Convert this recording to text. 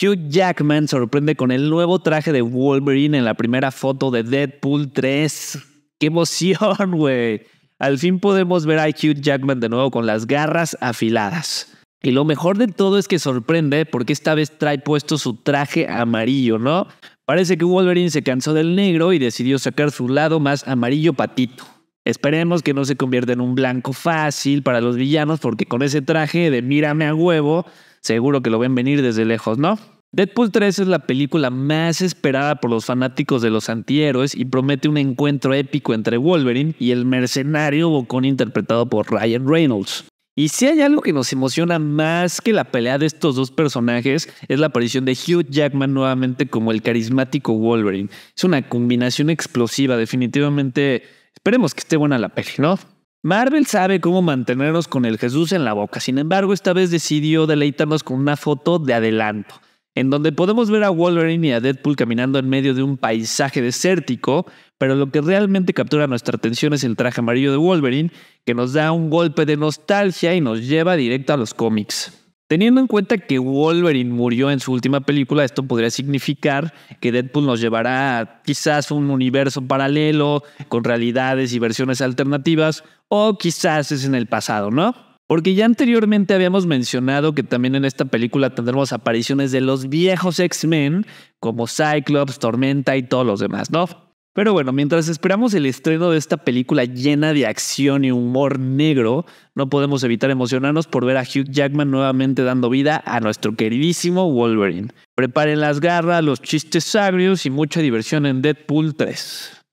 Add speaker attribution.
Speaker 1: Hugh Jackman sorprende con el nuevo traje de Wolverine en la primera foto de Deadpool 3. ¡Qué emoción, güey! Al fin podemos ver a Hugh Jackman de nuevo con las garras afiladas. Y lo mejor de todo es que sorprende porque esta vez trae puesto su traje amarillo, ¿no? Parece que Wolverine se cansó del negro y decidió sacar su lado más amarillo patito. Esperemos que no se convierta en un blanco fácil para los villanos porque con ese traje de mírame a huevo seguro que lo ven venir desde lejos, ¿no? Deadpool 3 es la película más esperada por los fanáticos de los antihéroes y promete un encuentro épico entre Wolverine y el mercenario Bocón interpretado por Ryan Reynolds. Y si hay algo que nos emociona más que la pelea de estos dos personajes es la aparición de Hugh Jackman nuevamente como el carismático Wolverine. Es una combinación explosiva, definitivamente. Esperemos que esté buena la peli, ¿no? Marvel sabe cómo mantenernos con el Jesús en la boca, sin embargo esta vez decidió deleitarnos con una foto de adelanto, en donde podemos ver a Wolverine y a Deadpool caminando en medio de un paisaje desértico, pero lo que realmente captura nuestra atención es el traje amarillo de Wolverine, que nos da un golpe de nostalgia y nos lleva directo a los cómics. Teniendo en cuenta que Wolverine murió en su última película, esto podría significar que Deadpool nos llevará a quizás un universo paralelo con realidades y versiones alternativas, o quizás es en el pasado, ¿no? Porque ya anteriormente habíamos mencionado que también en esta película tendremos apariciones de los viejos X-Men como Cyclops, Tormenta y todos los demás, ¿no? Pero bueno, mientras esperamos el estreno de esta película llena de acción y humor negro, no podemos evitar emocionarnos por ver a Hugh Jackman nuevamente dando vida a nuestro queridísimo Wolverine. Preparen las garras, los chistes sagrios y mucha diversión en Deadpool 3.